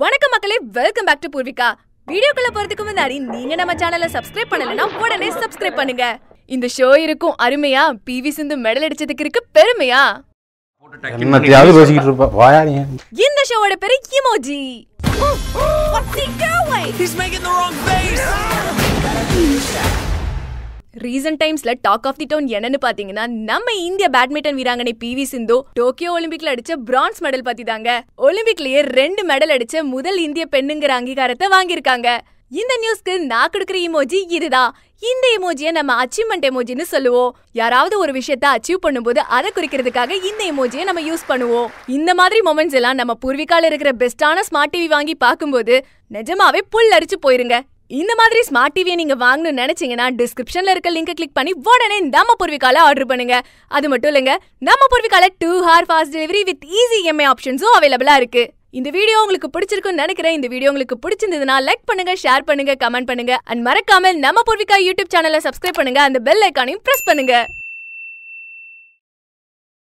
வணக்கம் மக்களே welcome back to Poorvika வீடியோக்குள்ள போறதுக்கு முன்னாடி நீங்க நம்ம சேனலை சப்ஸ்கிரைப் பண்ணலனா உடனே சப்ஸ்கிரைப் பண்ணுங்க இந்த ஷோ இருக்கும் அருமையா பி வி சிந்து மெடல் அடிச்சதுக்கு இருக்கு பெருமையா இந்த ஷோவோட பேரு emoji What's he He's making the wrong face! Recent டைம்ஸ்ல டாக் ஆஃப் தி டவுன் என்னன்னு பாத்தீங்கன்னா நம்ம இந்திய பேட்மிண்டன் வீராங்கனை பி வி சிந்து டோக்கியோ ஒலிம்பிக்ல அடிச்ச பிரான்ஸ் மெடல் பத்தி தாங்க ஒலிம்பிக்லயே ரெண்டு மெடல் அடிச்ச முதல் இந்திய பெண்ணுங்கிற அங்கீகாரத்தை வாங்கியிருக்காங்க இந்த நியூஸ்க்கு நான் கொடுக்குற இமோஜி இதுதான் இந்த இமோஜியை நம்ம அச்சீவ்மெண்ட் எமோஜின்னு சொல்லுவோம் யாராவது ஒரு விஷயத்த அச்சீவ் பண்ணும்போது அதை குறிக்கிறதுக்காக இந்த எமோஜியை நம்ம யூஸ் பண்ணுவோம் இந்த மாதிரி மொமெண்ட்ஸ் எல்லாம் நம்ம பூர்விகால இருக்கிற பெஸ்டான ஸ்மார்ட் டிவி வாங்கி பார்க்கும்போது நிஜமாவே புல் அரிச்சு போயிருங்க இந்த மாதிரி ஸ்மார்ட் டிவியை நீங்க வாங்கணும்னு நினைச்சீங்கன்னா டிஸ்கிரிப்ஷன்ல இருக்க லிங்கை கிளிக் பண்ணி உடனே நம்ம பொருவிக்கால ஆர்டர் பண்ணுங்க அது மட்டும் இல்லைங்க நம்ம பொருவிக்கால டூ ஹார் fast delivery with easy EMI ஆப்ஷன்ஸும் அவைலபிளா இருக்கு இந்த வீடியோ உங்களுக்கு பிடிச்சிருக்குன்னு நினைக்கிறேன் இந்த வீடியோ உங்களுக்கு பிடிச்சிருந்ததுன்னா லைக் பண்ணுங்க ஷேர் பண்ணுங்க கமெண்ட் பண்ணுங்க அண்ட் மறக்காம நம்ம பொருவிக்கா யூடியூப் சேனலை சப்ஸ்கிரைப் பண்ணுங்க அந்த பெல் ஐக்கானையும் பிரஸ் பண்ணுங்க